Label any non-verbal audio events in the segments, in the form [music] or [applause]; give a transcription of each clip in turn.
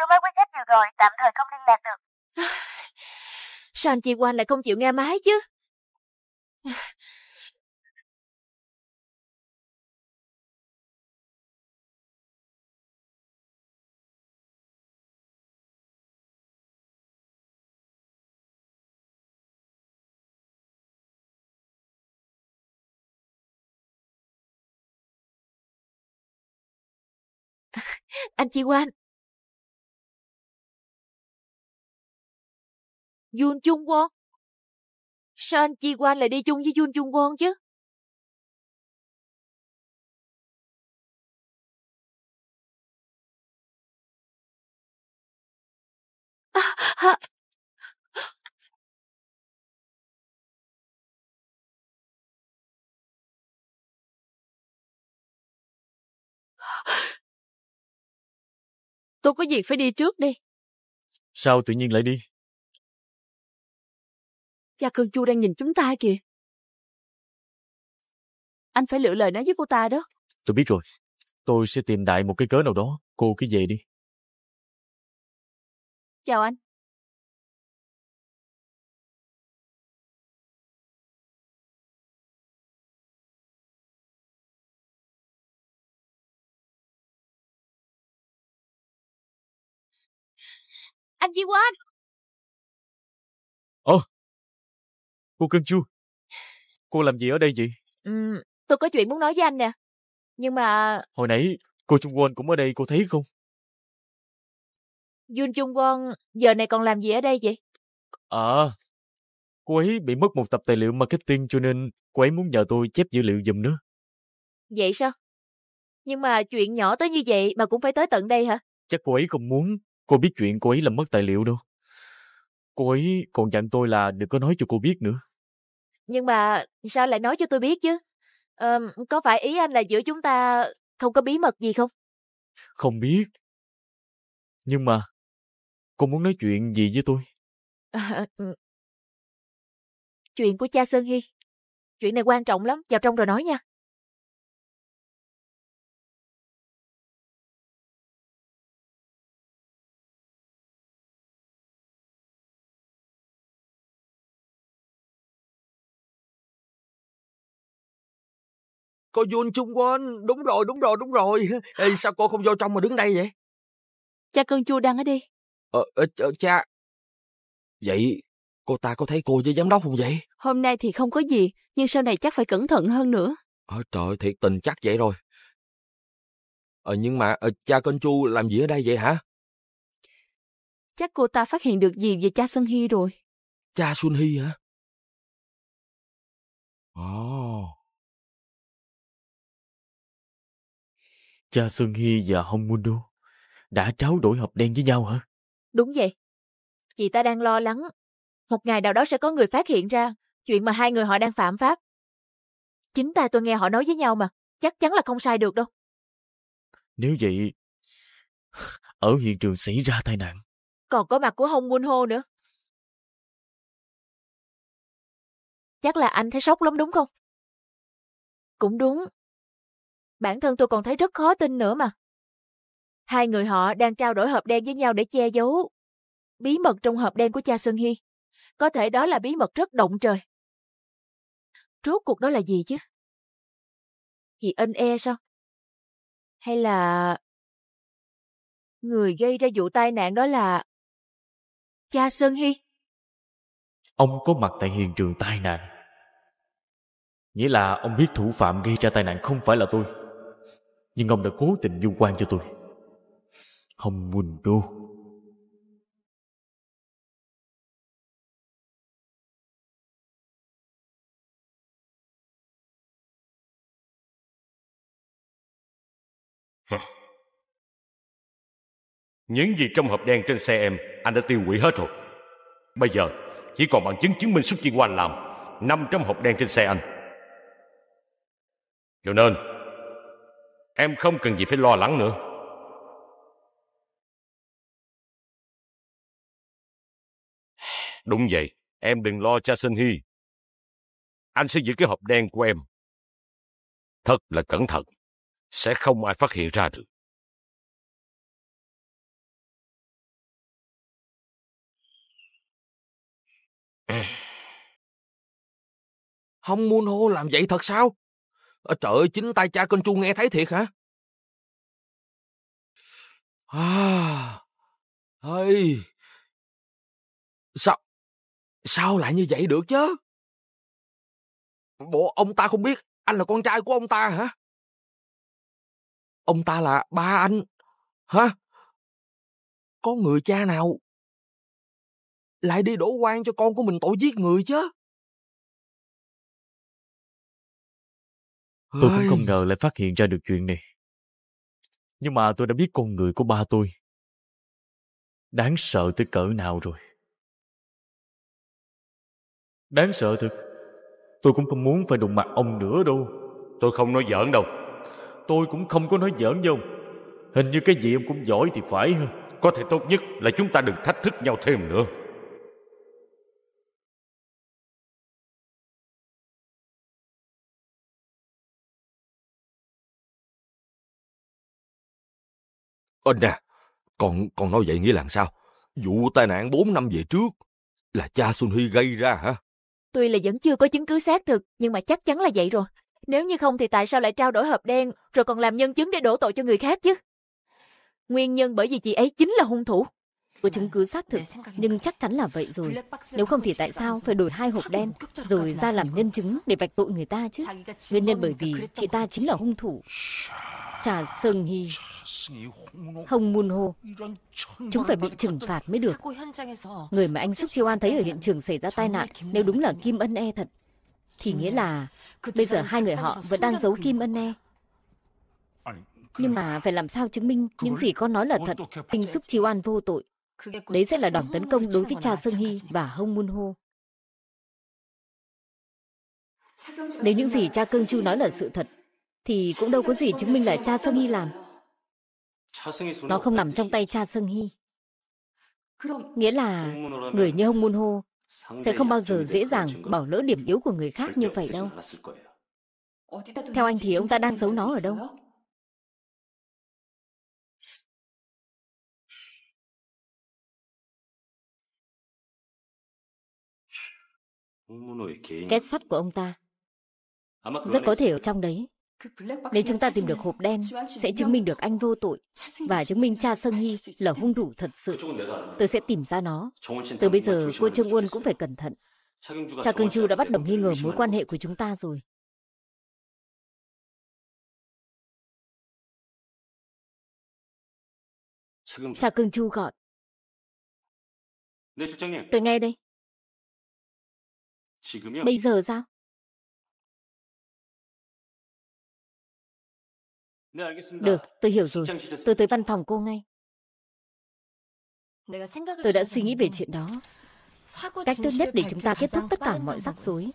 khứ máy quyết ít nhiều rồi, tạm thời không liên lạc được. [sighs] Sao anh chị Quang lại không chịu nghe máy chứ? [sighs] anh chị Quang Jun Chung Won? Sao anh Chi Quan lại đi chung với Jun Chung Won chứ? À, Tôi có việc phải đi trước đi. Sao tự nhiên lại đi? Gia Cương Chu đang nhìn chúng ta kìa. Anh phải lựa lời nói với cô ta đó. Tôi biết rồi. Tôi sẽ tìm đại một cái cớ nào đó. Cô cứ về đi. Chào anh. Anh Di Quang. Ờ, Cô Cưng Chua, cô làm gì ở đây vậy? Ừ, tôi có chuyện muốn nói với anh nè. Nhưng mà... Hồi nãy, cô Trung Won cũng ở đây, cô thấy không? Jun Trung Won giờ này còn làm gì ở đây vậy? À, cô ấy bị mất một tập tài liệu marketing cho nên cô ấy muốn nhờ tôi chép dữ liệu giùm nữa. Vậy sao? Nhưng mà chuyện nhỏ tới như vậy mà cũng phải tới tận đây hả? Chắc cô ấy không muốn cô biết chuyện cô ấy làm mất tài liệu đâu. Cô ấy còn dặn tôi là đừng có nói cho cô biết nữa. Nhưng mà sao lại nói cho tôi biết chứ? À, có phải ý anh là giữa chúng ta không có bí mật gì không? Không biết. Nhưng mà cô muốn nói chuyện gì với tôi? À, [laughs] chuyện của cha Sơn Hy. Chuyện này quan trọng lắm, vào trong rồi nói nha. Cô Jun Chung Won, đúng rồi, đúng rồi, đúng rồi. Ê, sao cô không vô trong mà đứng đây vậy? Cha cơn chua đang ở đây. Ờ, ờ, ờ, cha. Vậy cô ta có thấy cô với giám đốc không vậy? Hôm nay thì không có gì, nhưng sau này chắc phải cẩn thận hơn nữa. Ờ, trời, thiệt tình chắc vậy rồi. Ờ, nhưng mà ờ, cha cơn Chu làm gì ở đây vậy hả? Chắc cô ta phát hiện được gì về cha Sơn Hy rồi. Cha Xuân Hy hả? Ồ. Oh. Cha Sơn Hy và Hồng Mundo đã tráo đổi hộp đen với nhau hả? Đúng vậy. Chị ta đang lo lắng. Một ngày nào đó sẽ có người phát hiện ra chuyện mà hai người họ đang phạm pháp. Chính ta tôi nghe họ nói với nhau mà. Chắc chắn là không sai được đâu. Nếu vậy, ở hiện trường xảy ra tai nạn. Còn có mặt của Hồng Quân Hô nữa. Chắc là anh thấy sốc lắm đúng không? Cũng đúng, bản thân tôi còn thấy rất khó tin nữa mà. Hai người họ đang trao đổi hộp đen với nhau để che giấu bí mật trong hộp đen của cha Sơn Hy. Có thể đó là bí mật rất động trời. Rốt cuộc đó là gì chứ? Chị ân e sao? Hay là... Người gây ra vụ tai nạn đó là... Cha Sơn Hy? Ông có mặt tại hiện trường tai nạn. Nghĩa là ông biết thủ phạm gây ra tai nạn không phải là tôi. Nhưng ông đã cố tình du quan cho tôi Hồng Quỳnh Đô Những gì trong hộp đen trên xe em Anh đã tiêu hủy hết rồi Bây giờ chỉ còn bằng chứng chứng minh xuất Chiên quan làm trong hộp đen trên xe anh Cho nên Em không cần gì phải lo lắng nữa Đúng vậy Em đừng lo cha Sinh Hy Anh sẽ giữ cái hộp đen của em Thật là cẩn thận Sẽ không ai phát hiện ra được Hồng Môn Hô làm vậy thật sao? ở trời ơi, chính tay cha con chu nghe thấy thiệt hả? À, ơi, sao, sao lại như vậy được chứ? Bộ ông ta không biết anh là con trai của ông ta hả? Ông ta là ba anh, hả? Có người cha nào lại đi đổ quan cho con của mình tội giết người chứ? Tôi cũng không ngờ lại phát hiện ra được chuyện này. Nhưng mà tôi đã biết con người của ba tôi. Đáng sợ tới cỡ nào rồi. Đáng sợ thật. Tôi cũng không muốn phải đụng mặt ông nữa đâu. Tôi không nói giỡn đâu. Tôi cũng không có nói giỡn với ông. Hình như cái gì ông cũng giỏi thì phải hơn. Có thể tốt nhất là chúng ta đừng thách thức nhau thêm nữa. Anh nè, con, con nói vậy nghĩa là sao? Vụ tai nạn 4 năm về trước là cha Xuân Huy gây ra hả? Tuy là vẫn chưa có chứng cứ xác thực, nhưng mà chắc chắn là vậy rồi. Nếu như không thì tại sao lại trao đổi hộp đen, rồi còn làm nhân chứng để đổ tội cho người khác chứ? Nguyên nhân bởi vì chị ấy chính là hung thủ. Có chứng cứ xác thực, nhưng chắc chắn là vậy rồi. Nếu không thì tại sao phải đổi hai hộp đen, rồi ra làm nhân chứng để vạch tội người ta chứ? Nguyên nhân bởi vì chị ta chính là hung thủ. Trà Sâng Hy, Hồng Mun Hô. Chúng phải bị trừng phạt mới được. Người mà anh Xúc Chiêu An thấy ở hiện trường xảy ra tai nạn, nếu đúng là Kim Ân E thật, thì nghĩa là bây giờ hai người họ vẫn đang giấu Kim Ân E. Nhưng mà phải làm sao chứng minh những gì con nói là thật, anh Xúc Chiêu An vô tội. Đấy sẽ là đòn tấn công đối với Cha Sơn Hy và Hồng Mun Hô. Nếu những gì cha Cương Chu nói là sự thật, thì cũng đâu có gì chứng minh là cha Sương Hy làm. Nó không nằm trong tay cha Sương Hy. Nghĩa là người như Hông Môn Hô sẽ không bao giờ dễ dàng bỏ lỡ điểm yếu của người khác như vậy đâu. Theo anh thì ông ta đang giấu nó ở đâu? Kết sắt của ông ta rất có thể ở trong đấy. Nếu chúng ta tìm được hộp đen, sẽ chứng minh được anh vô tội và chứng minh cha Sơn Hy là hung thủ thật sự. Tôi sẽ tìm ra nó. Từ bây giờ, cô Trương Uôn cũng phải cẩn thận. Cha Cương Chu đã bắt đầu nghi ngờ mối quan hệ của chúng ta rồi. Cha Cương Chu gọi. Tôi nghe đây. Bây giờ sao? Được, tôi hiểu rồi. Tôi tới văn phòng cô ngay. Tôi đã suy nghĩ về chuyện đó. Cách tốt nhất để chúng ta kết thúc tất cả mọi rắc rối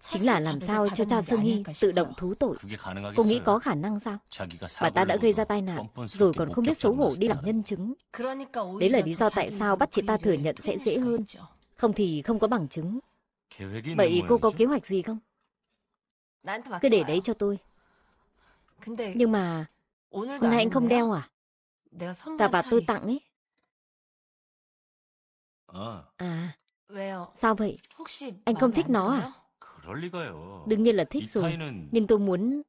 chính là làm sao cho cha Sương Hy tự động thú tội. Cô nghĩ có khả năng sao? Bà ta đã gây ra tai nạn, rồi còn không biết xấu hổ đi làm nhân chứng. Đấy là lý do tại sao bắt chị ta thừa nhận sẽ dễ hơn. Không thì không có bằng chứng. Vậy cô có kế hoạch gì không? Cứ để đấy cho tôi. Nhưng mà hôm nay anh không đeo à? Cà vạt tôi tặng ấy. À, sao vậy? Anh không thích nó à? Đương nhiên là thích rồi, nhưng tôi muốn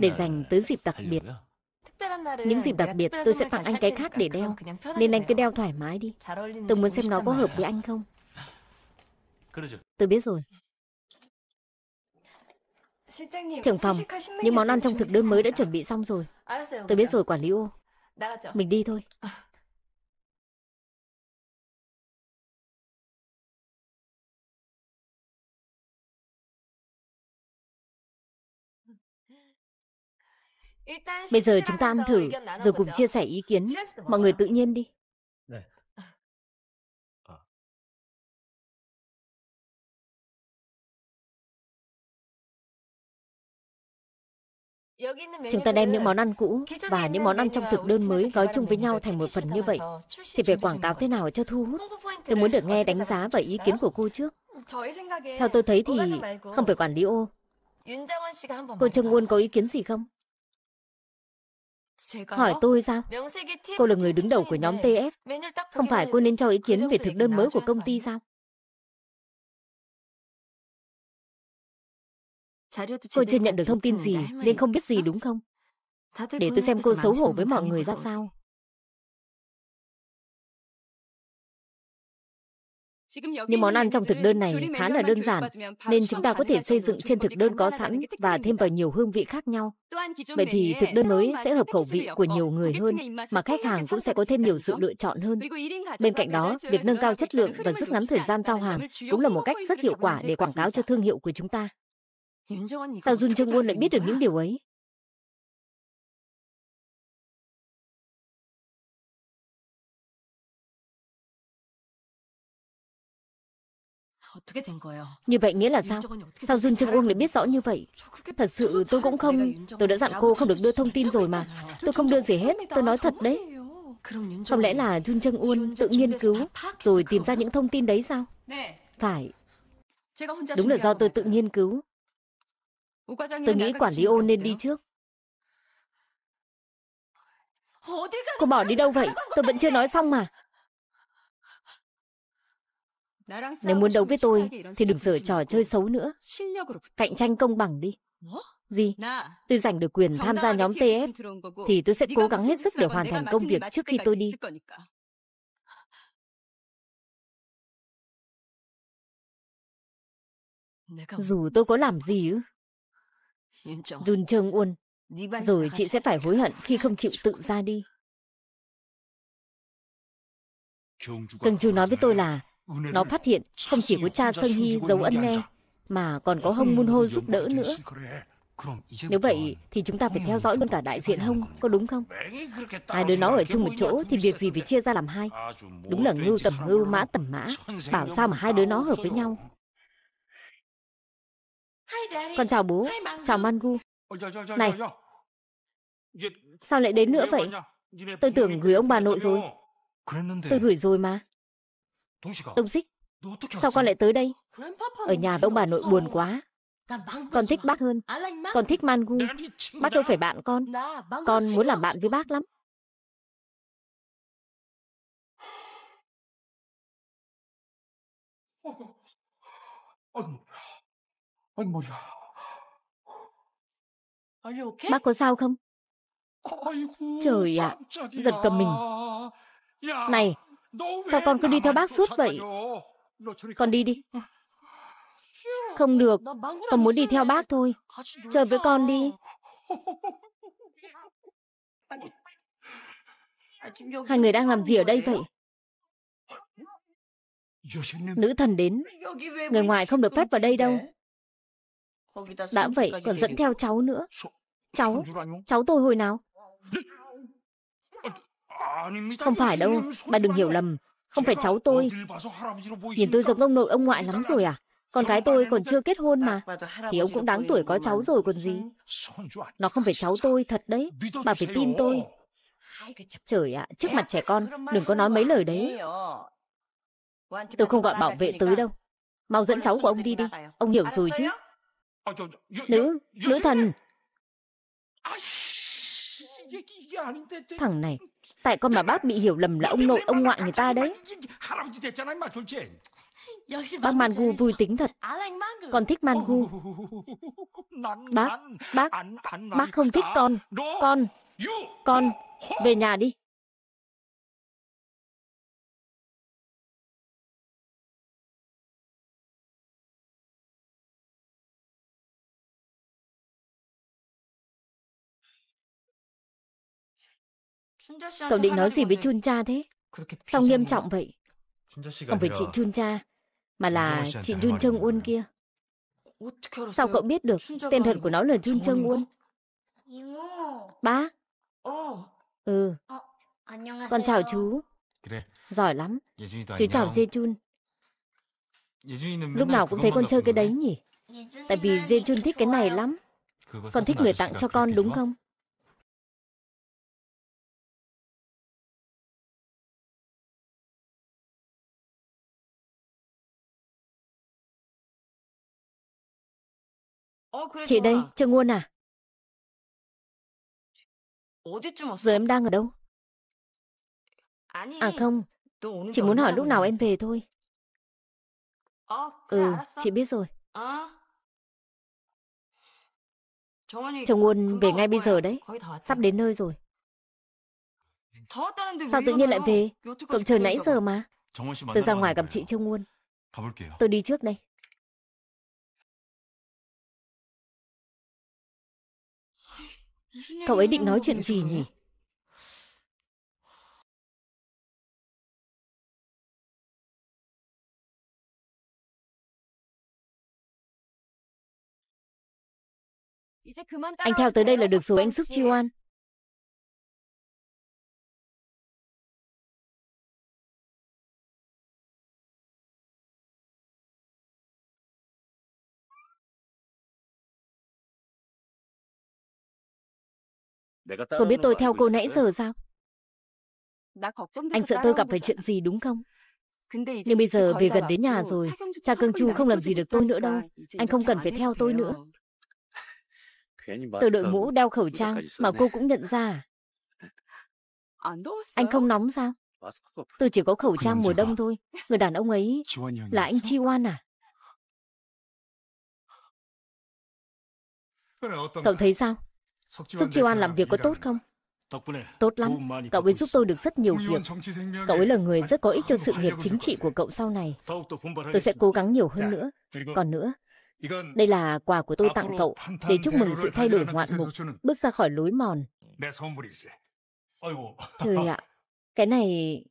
để dành tới dịp đặc biệt. Những dịp đặc biệt tôi sẽ tặng anh cái khác để đeo, nên anh cứ đeo thoải mái đi. Tôi muốn xem nó có hợp với anh không. Tôi biết rồi. Trưởng phòng, những món ăn trong thực đơn mới đã chuẩn bị xong rồi. Tôi biết rồi quản lý ô. Mình đi thôi. Bây giờ chúng ta ăn thử, rồi cùng chia sẻ ý kiến. Mọi người tự nhiên đi. Chúng ta đem những món ăn cũ và những món ăn trong thực đơn mới gói chung với nhau thành một phần như vậy, thì về quảng cáo thế nào cho thu hút? Tôi muốn được nghe đánh giá và ý kiến của cô trước. Theo tôi thấy thì không phải quản lý ô. Cô Trương Nguồn có ý kiến gì không? Hỏi tôi sao? Cô là người đứng đầu của nhóm TF. Không phải cô nên cho ý kiến về thực đơn mới của công ty sao? Cô chưa nhận được thông tin gì nên không biết gì đúng không? Để tôi xem cô xấu hổ với mọi người ra sao. Nhưng món ăn trong thực đơn này khá là đơn giản, nên chúng ta có thể xây dựng trên thực đơn có sẵn và thêm vào nhiều hương vị khác nhau. Vậy thì thực đơn mới sẽ hợp khẩu vị của nhiều người hơn, mà khách hàng cũng sẽ có thêm nhiều sự lựa chọn hơn. Bên cạnh đó, việc nâng cao chất lượng và rút ngắn thời gian giao hàng cũng là một cách rất hiệu quả để quảng cáo cho thương hiệu của chúng ta. Sao Jun Jung Won lại biết được những điều ấy? Như vậy nghĩa là sao? Sao Jun Trương Uông lại biết rõ như vậy? Thật sự tôi cũng không... Tôi đã dặn cô không được đưa thông tin rồi mà. Tôi không đưa gì hết, tôi nói thật đấy. Không lẽ là Jun Trương Uông tự nghiên cứu rồi tìm ra những thông tin đấy sao? Phải. Đúng là do tôi tự nghiên cứu. Tôi nghĩ quản lý ô nên đi trước. Cô bỏ đi đâu vậy? Tôi vẫn chưa nói xong mà. Nếu muốn đấu với tôi thì đừng giở trò chơi xấu nữa. Cạnh tranh công bằng đi. Gì? Tôi giành được quyền tham gia nhóm TF thì tôi sẽ cố gắng hết sức để hoàn thành công việc trước khi tôi đi. Dù tôi có làm gì Dun Trương Uôn, rồi chị sẽ phải hối hận khi không chịu tự ra đi. Từng Chu nói với tôi là nó phát hiện không chỉ có cha Sơn Hy giấu ân nghe, mà còn có Hông Mun Hô giúp đỡ nữa. Nếu vậy thì chúng ta phải theo dõi luôn cả đại diện Hông, có đúng không? Hai đứa nó ở chung một chỗ thì việc gì phải chia ra làm hai. Đúng là ngưu tầm ngưu, mã tầm mã, bảo sao mà hai đứa nó hợp với nhau. Con chào bố, chào Mangu. Này, sao lại đến nữa vậy? Tôi tưởng gửi ông bà nội rồi. Tôi gửi rồi mà. Tông à? xích, sao con lại tới đây? Ở nhà với ông bà nội buồn quá. Con thích bác hơn. Con thích Mangu. Bác đâu phải bạn con. Con muốn làm bạn với bác lắm. Oh, Bác có sao không? Trời ạ, à, giật cầm mình. Này, sao con cứ đi theo bác suốt vậy? Con đi đi. Không được, con muốn đi theo bác thôi. Chờ với con đi. Hai người đang làm gì ở đây vậy? Nữ thần đến. Người ngoài không được phép vào đây đâu. Đã vậy còn dẫn theo cháu nữa. Cháu, cháu tôi hồi nào? Không phải đâu, bà đừng hiểu lầm. Không phải cháu tôi. Nhìn tôi giống ông nội ông ngoại lắm rồi à? Con cái tôi còn chưa kết hôn mà. Thì ông cũng đáng tuổi có cháu rồi còn gì. Nó không phải cháu tôi, thật đấy. Bà phải tin tôi. Trời ạ, à, trước mặt trẻ con, đừng có nói mấy lời đấy. Tôi không gọi bảo vệ tới đâu. Mau dẫn cháu của ông đi đi. Ông hiểu rồi chứ. Ờ, nữ, nữ thần à, Thằng này, tại con mà bác bị hiểu lầm là ông nội ông ngoại người ta đấy Bác Mangu vui tính thật Con thích Mangu Bác, bác, bác không thích con Con, con, về nhà đi Cậu định nói gì với Chun cha thế? Sao nghiêm trọng vậy? Không phải chị Chun cha, mà là chị Jun Trân Uôn kia. Sao cậu biết được tên thật của nó là Jun Trân Uôn? Ba? Ừ. Con chào chú. Giỏi lắm. Chú chào Jê Chun. Lúc nào cũng thấy con chơi cái đấy nhỉ? Tại vì Jê Chun thích cái này lắm. Con thích người tặng cho con đúng không? Chị đây, Trương Nguồn à? Giờ em đang ở đâu? À không, chỉ muốn hỏi lúc nào em về thôi. Ừ, chị biết rồi. Chồng Nguồn về ngay bây giờ đấy, sắp đến nơi rồi. Sao tự nhiên lại về? Cậu chờ nãy giờ mà. Tôi ra ngoài gặp chị Trương Nguồn. Tôi đi trước đây. Cậu ấy định nói chuyện gì nhỉ? Anh theo tới đây là được rồi anh Suk Chi Oan. Cô biết tôi theo cô nãy giờ sao? Anh sợ tôi gặp phải chuyện gì đúng không? Nhưng bây giờ về gần đến nhà rồi, cha Cương Chu không làm gì được tôi nữa đâu. Anh không cần phải theo tôi nữa. Tôi đội mũ đeo khẩu trang mà cô cũng nhận ra à? Anh không nóng sao? Tôi chỉ có khẩu trang mùa đông thôi. Người đàn ông ấy là anh Chi Wan à? Cậu thấy sao? Súc Chiêu An làm việc có tốt không? Tốt lắm, cậu ấy giúp tôi được rất nhiều việc. Cậu ấy là người rất có ích cho sự nghiệp chính trị của cậu sau này. Tôi sẽ cố gắng nhiều hơn nữa. Còn nữa, đây là quà của tôi tặng cậu để chúc mừng sự thay đổi ngoạn mục, bước ra khỏi lối mòn. Trời ạ, cái này...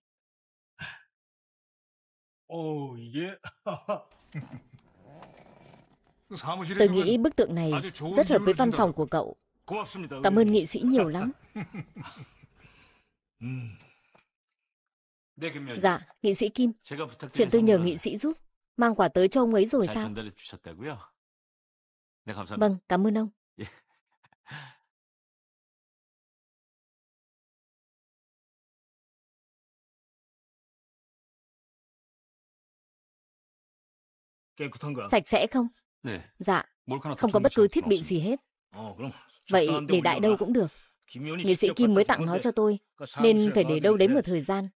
[laughs] Tôi nghĩ bức tượng này rất hợp với văn phòng của cậu. Cảm ơn nghệ sĩ nhiều lắm. [laughs] Dạ, nghệ sĩ Kim, chuyện tôi nhờ nghệ sĩ giúp, mang quả tới cho ông ấy rồi sao? Vâng, cảm ơn ông. [laughs] Sạch sẽ không? Dạ, không có bất cứ thiết bị gì hết. Vậy để đại đâu cũng được. Nghệ sĩ Kim mới tặng nó cho tôi, nên phải để đâu đấy một thời gian.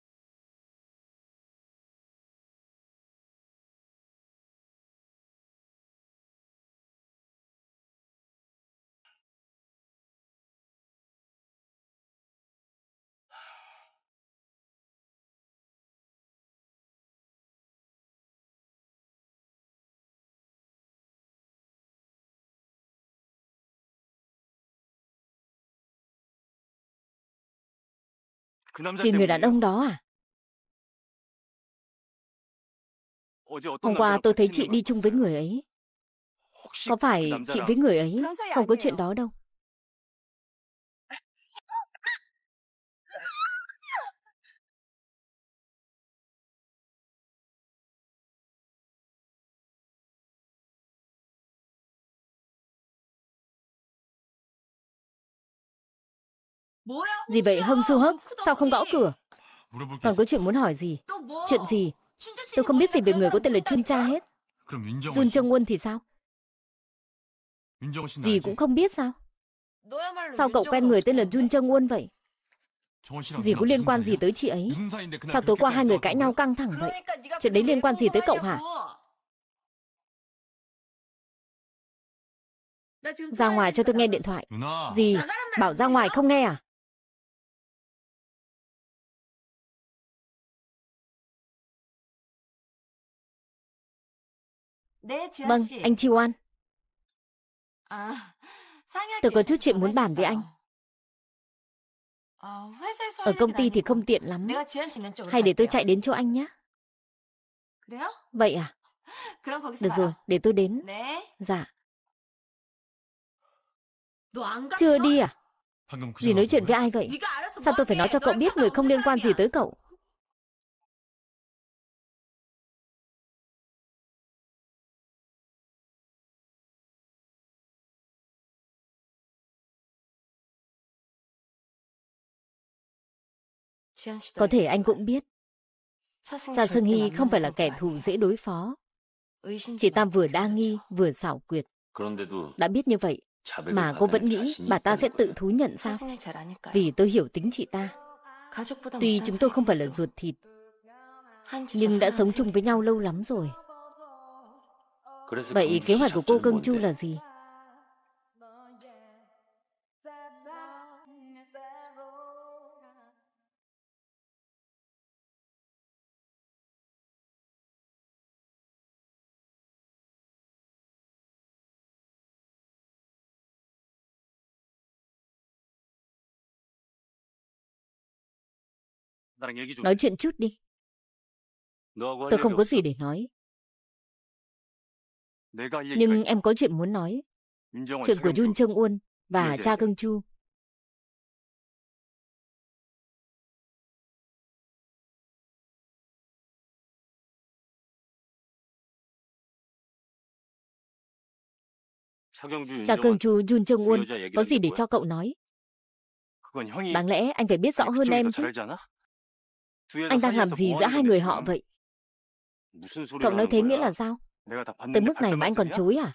Vì người đàn ông đó à? Hôm qua tôi thấy chị đi chung với người ấy. Có phải chị với người ấy không có chuyện đó đâu. Gì vậy hông su hấp Sao không gõ cửa Còn có chuyện muốn hỏi gì Chuyện gì Tôi không biết gì về người có tên là Chun Cha hết Jun Trông Quân thì sao Gì cũng không biết sao Sao cậu quen người tên là Jun Trông Quân vậy Gì có liên quan gì tới chị ấy Sao tối qua hai người cãi nhau căng thẳng vậy Chuyện đấy liên quan gì tới cậu hả Ra ngoài cho tôi nghe điện thoại Gì Bảo ra ngoài không nghe à Vâng, anh Chi Oan. Tôi có chút chuyện muốn bàn với anh. Ở công ty thì không tiện lắm. Hay để tôi chạy đến chỗ anh nhé. Vậy à? [laughs] Được rồi, để tôi đến. Dạ. Chưa đi à? Gì nói chuyện với ai vậy? Sao tôi phải nói cho cậu biết người không liên quan gì tới cậu? Có thể anh cũng biết, Cha Sương Hy không phải là kẻ thù dễ đối phó. Chị ta vừa đa nghi, vừa xảo quyệt. Đã biết như vậy, mà cô vẫn nghĩ bà ta sẽ tự thú nhận sao? Vì tôi hiểu tính chị ta. Tuy chúng tôi không phải là ruột thịt, nhưng đã sống chung với nhau lâu lắm rồi. Vậy kế hoạch của cô Cương Chu là gì? Nói chuyện chút đi. Tôi không có gì để nói. Nhưng em có chuyện muốn nói. Chuyện của Jun Trương Uôn và cha Cưng Chu. Cha Cưng Chu Jun Trương Uôn có gì để cho cậu nói? Đáng lẽ anh phải biết rõ hơn em chứ. Anh đang làm gì giữa hai người họ vậy? Cậu nói thế nghĩa là sao? Tới mức này mà anh còn chối à?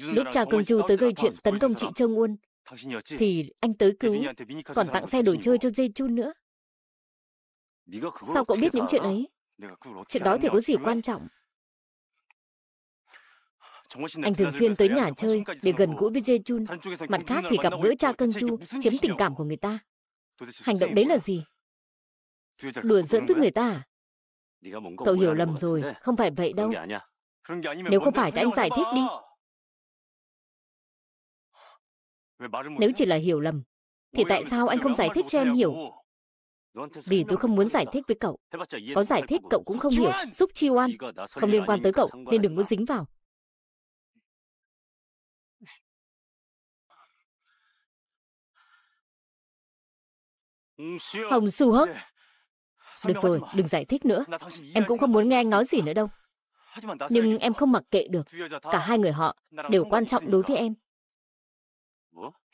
Lúc cha Cương Chu tới gây chuyện tấn công chị Trương Uôn, thì anh tới cứu, còn tặng xe đồ chơi cho Dê Chun nữa. Sao cậu biết những chuyện ấy? Chuyện đó thì có gì quan trọng? Anh thường xuyên tới nhà chơi để gần gũi với Dê Chun. Mặt khác thì gặp gỡ cha Cân Chu, chiếm tình cảm của người ta. Hành động đấy là gì? đùa giỡn với người ta à? Cậu hiểu lầm rồi, không phải vậy đâu. Nếu không phải thì anh giải thích đi. Nếu chỉ là hiểu lầm, thì tại sao anh không giải thích cho em hiểu? Vì tôi không muốn giải thích với cậu. Có giải thích cậu cũng không hiểu. Giúp chi oan. Không liên quan tới cậu nên đừng có dính vào. Hồng Su Hắc, được rồi, đừng giải thích nữa. Em cũng không muốn nghe anh nói gì nữa đâu. Nhưng em không mặc kệ được. Cả hai người họ đều quan trọng đối với em.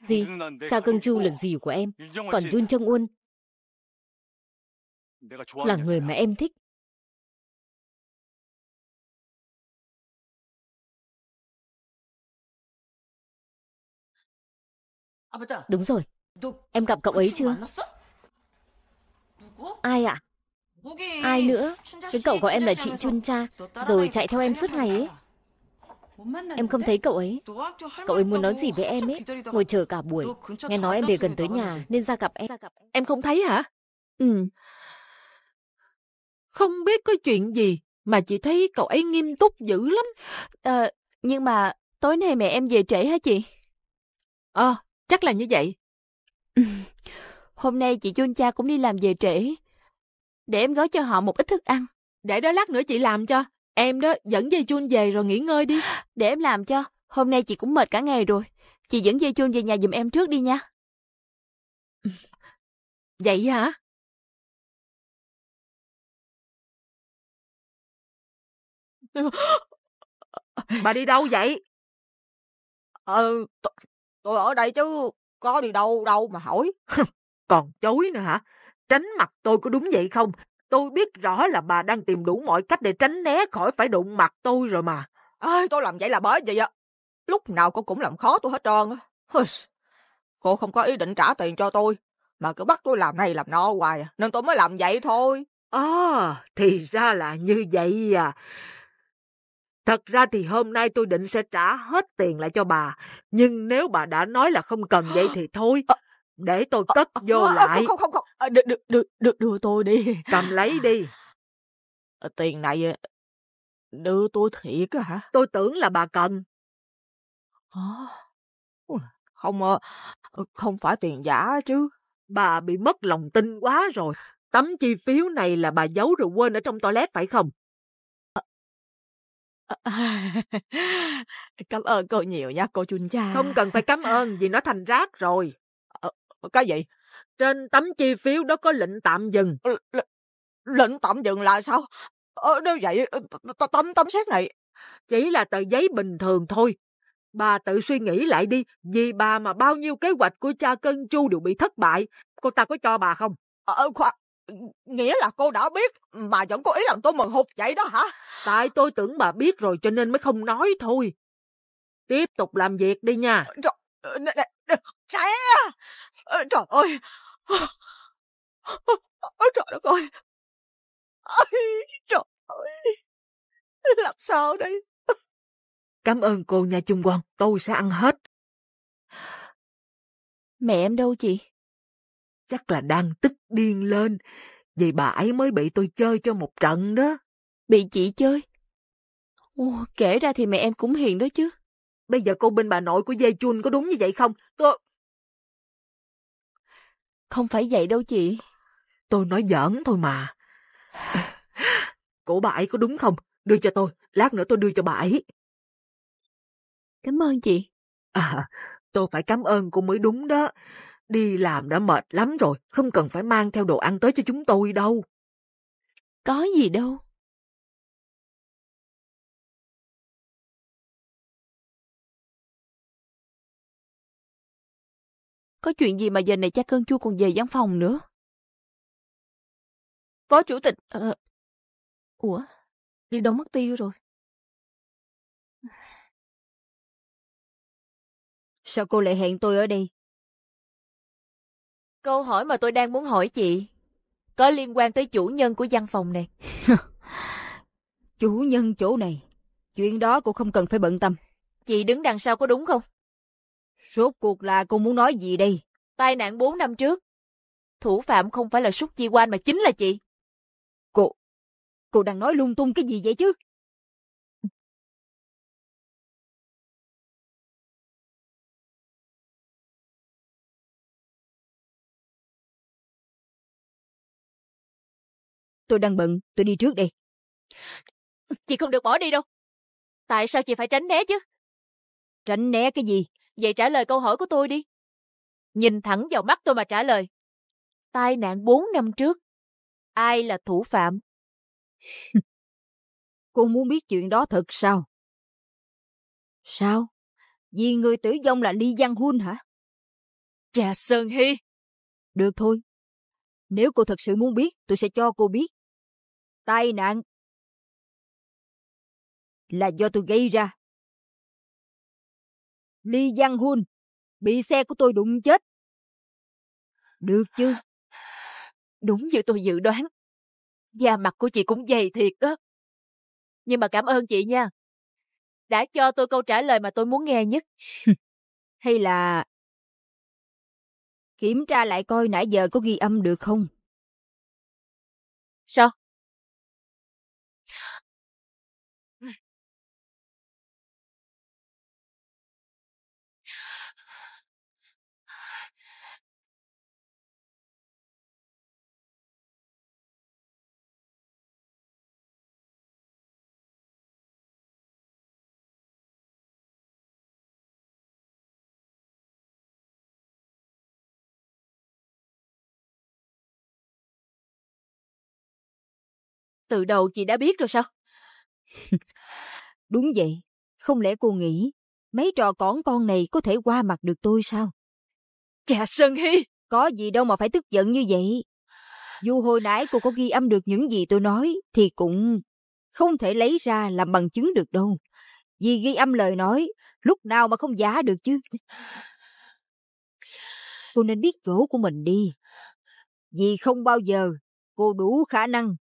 Gì? Cha Cưng Chu là gì của em. Còn Jun Trân Uôn là người mà em thích. À, Đúng rồi, em gặp cậu ấy chưa? Ai ạ? À? Ai nữa? Cái cậu gọi em là chị Chun Cha, rồi chạy theo em suốt ngày ấy. Em không thấy cậu ấy. Cậu ấy muốn nói gì với em ấy, ngồi chờ cả buổi. Nghe nói em về gần tới nhà nên ra gặp em. Em không thấy hả? Ừ. Không biết có chuyện gì mà chị thấy cậu ấy nghiêm túc dữ lắm. À, nhưng mà tối nay mẹ em về trễ hả chị? Ờ, à, chắc là như vậy. [laughs] Hôm nay chị Chun Cha cũng đi làm về trễ để em gói cho họ một ít thức ăn. Để đó lát nữa chị làm cho. Em đó, dẫn dây chun về rồi nghỉ ngơi đi. Để em làm cho. Hôm nay chị cũng mệt cả ngày rồi. Chị dẫn dây chun về nhà giùm em trước đi nha. [laughs] Vậy hả? [laughs] Bà đi đâu vậy? Ờ, ừ, tôi ở đây chứ, có đi đâu đâu mà hỏi. [laughs] Còn chối nữa hả? Tránh mặt tôi có đúng vậy không? Tôi biết rõ là bà đang tìm đủ mọi cách để tránh né khỏi phải đụng mặt tôi rồi mà. Ơi, à, tôi làm vậy là bởi vậy ạ. Lúc nào cô cũng làm khó tôi hết trơn Cô không có ý định trả tiền cho tôi, mà cứ bắt tôi làm này làm no hoài, à, nên tôi mới làm vậy thôi. À, thì ra là như vậy à. Thật ra thì hôm nay tôi định sẽ trả hết tiền lại cho bà, nhưng nếu bà đã nói là không cần vậy thì thôi. À, để tôi ờ, cất ờ, vô ờ, lại không không không được được được được đưa tôi đi cầm lấy [laughs] đi tiền này đưa tôi thiệt hả tôi tưởng là bà cần không không phải tiền giả chứ bà bị mất lòng tin quá rồi tấm chi phiếu này là bà giấu rồi quên ở trong toilet phải không [laughs] cảm ơn cô nhiều nha cô chun cha không cần phải cảm ơn vì nó thành rác rồi cái gì? Trên tấm chi phiếu đó có lệnh tạm dừng. L lệnh tạm dừng là sao? Ờ, nếu vậy, ờ, tấm tấm xét này... Chỉ là tờ giấy bình thường thôi. Bà tự suy nghĩ lại đi, vì bà mà bao nhiêu kế hoạch của cha Cân Chu đều bị thất bại. Cô ta có cho bà không? Ờ, ờ khoa, nghĩa là cô đã biết mà vẫn có ý làm tôi mừng hụt vậy đó hả? Tại tôi tưởng bà biết rồi cho nên mới không nói thôi. Tiếp tục làm việc đi nha. Ờ, rồi, Ờ, cháy à! Ờ, trời ơi! Ờ, trời đất ơi! Ôi, trời ơi! Làm sao đây? Cảm ơn cô nhà Chung Quan, tôi sẽ ăn hết. Mẹ em đâu chị? Chắc là đang tức điên lên, vậy bà ấy mới bị tôi chơi cho một trận đó. Bị chị chơi? Ồ, kể ra thì mẹ em cũng hiền đó chứ. Bây giờ cô bên bà nội của dê chun có đúng như vậy không? Tôi... Không phải vậy đâu chị. Tôi nói giỡn thôi mà. Cổ bà ấy có đúng không? Đưa cho tôi, lát nữa tôi đưa cho bà ấy. Cảm ơn chị. À, tôi phải cảm ơn cô mới đúng đó. Đi làm đã mệt lắm rồi, không cần phải mang theo đồ ăn tới cho chúng tôi đâu. Có gì đâu. Có chuyện gì mà giờ này cha cơn chua còn về văn phòng nữa? Phó chủ tịch... Ờ... Ủa? Đi đâu mất tiêu rồi? Sao cô lại hẹn tôi ở đây? Câu hỏi mà tôi đang muốn hỏi chị có liên quan tới chủ nhân của văn phòng này. [laughs] chủ nhân chỗ này, chuyện đó cô không cần phải bận tâm. Chị đứng đằng sau có đúng không? Rốt cuộc là cô muốn nói gì đây? Tai nạn 4 năm trước. Thủ phạm không phải là Súc Chi Quan mà chính là chị. Cô... Cô đang nói lung tung cái gì vậy chứ? Tôi đang bận, tôi đi trước đây. Chị không được bỏ đi đâu. Tại sao chị phải tránh né chứ? Tránh né cái gì? Vậy trả lời câu hỏi của tôi đi. Nhìn thẳng vào mắt tôi mà trả lời. Tai nạn 4 năm trước. Ai là thủ phạm? [laughs] Cô muốn biết chuyện đó thật sao? Sao? Vì người tử vong là Ly Giang Hun hả? Trà Sơn Hy. Được thôi. Nếu cô thật sự muốn biết, tôi sẽ cho cô biết. Tai nạn là do tôi gây ra. Lee Giang Hun bị xe của tôi đụng chết. Được chứ? Đúng như tôi dự đoán. Da mặt của chị cũng dày thiệt đó. Nhưng mà cảm ơn chị nha. Đã cho tôi câu trả lời mà tôi muốn nghe nhất. [laughs] Hay là... Kiểm tra lại coi nãy giờ có ghi âm được không? Sao? Từ đầu chị đã biết rồi sao? Đúng vậy. Không lẽ cô nghĩ mấy trò cỏn con này có thể qua mặt được tôi sao? Chà Sơn Hy! Có gì đâu mà phải tức giận như vậy. Dù hồi nãy cô có ghi âm được những gì tôi nói thì cũng không thể lấy ra làm bằng chứng được đâu. Vì ghi âm lời nói lúc nào mà không giả được chứ. Cô nên biết chỗ của mình đi. Vì không bao giờ cô đủ khả năng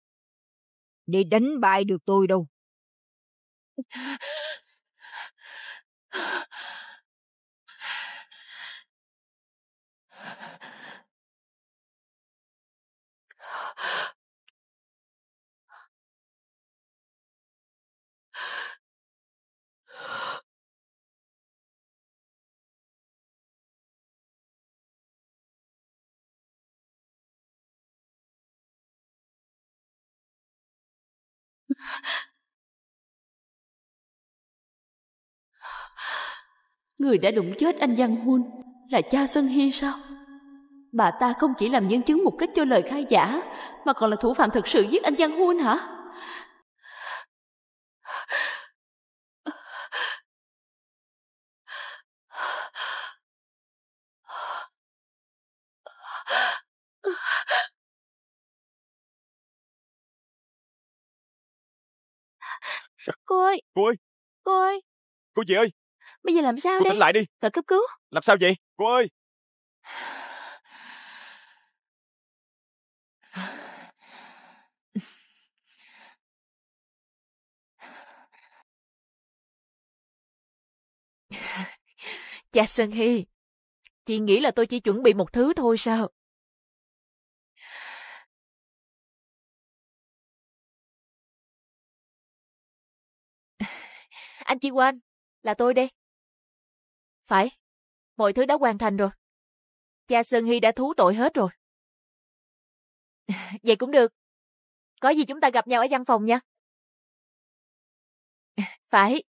để đánh bại được tôi đâu. [laughs] Người đã đụng chết anh Giang Hun là cha Sơn Hy sao? Bà ta không chỉ làm nhân chứng một cách cho lời khai giả mà còn là thủ phạm thực sự giết anh Giang Hun hả? Cô ơi! Cô ơi! Cô ơi! Cô chị ơi! Bây giờ làm sao cô đây? tỉnh lại đi! Cần cấp cứu! Làm sao vậy? Cô ơi! Cha Sơn Hy, chị nghĩ là tôi chỉ chuẩn bị một thứ thôi sao? Anh Chi Quanh, là tôi đây. Phải, mọi thứ đã hoàn thành rồi. Cha Sơn Hy đã thú tội hết rồi. [laughs] Vậy cũng được. Có gì chúng ta gặp nhau ở văn phòng nha. [laughs] Phải.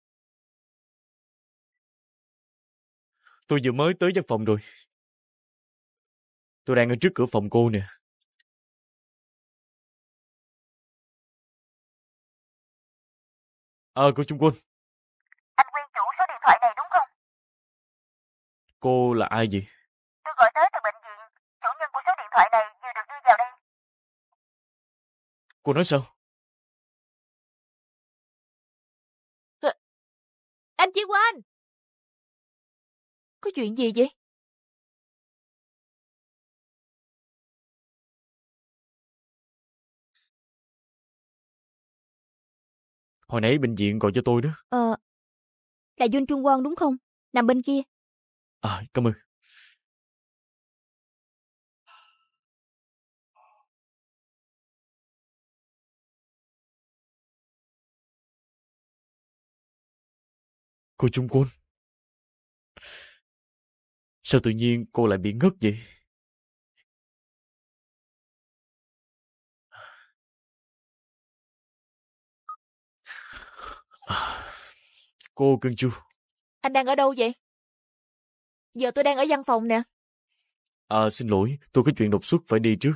Tôi vừa mới tới văn phòng rồi. Tôi đang ở trước cửa phòng cô nè. Ờ, à, cô Trung Quân, Cô là ai vậy? Tôi gọi tới từ bệnh viện. Chủ nhân của số điện thoại này vừa được đưa vào đây. Cô nói sao? Anh Chí Quang! Có chuyện gì vậy? Hồi nãy bệnh viện gọi cho tôi đó. Ờ, là Dung Trung Quang đúng không? Nằm bên kia. À, cảm ơn. Cô Trung Quân. Sao tự nhiên cô lại bị ngất vậy? À, cô Cưng Chu. Anh đang ở đâu vậy? Giờ tôi đang ở văn phòng nè. À, xin lỗi, tôi có chuyện đột xuất phải đi trước.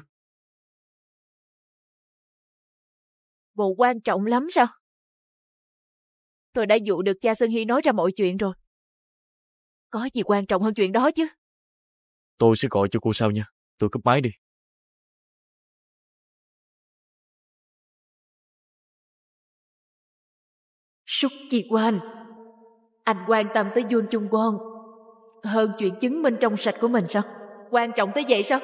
Vụ quan trọng lắm sao? Tôi đã dụ được cha Sơn Hy nói ra mọi chuyện rồi. Có gì quan trọng hơn chuyện đó chứ? Tôi sẽ gọi cho cô sau nha. Tôi cúp máy đi. Súc Chi Quan Anh quan tâm tới Jun Chung Won hơn chuyện chứng minh trong sạch của mình sao? Quan trọng tới vậy sao?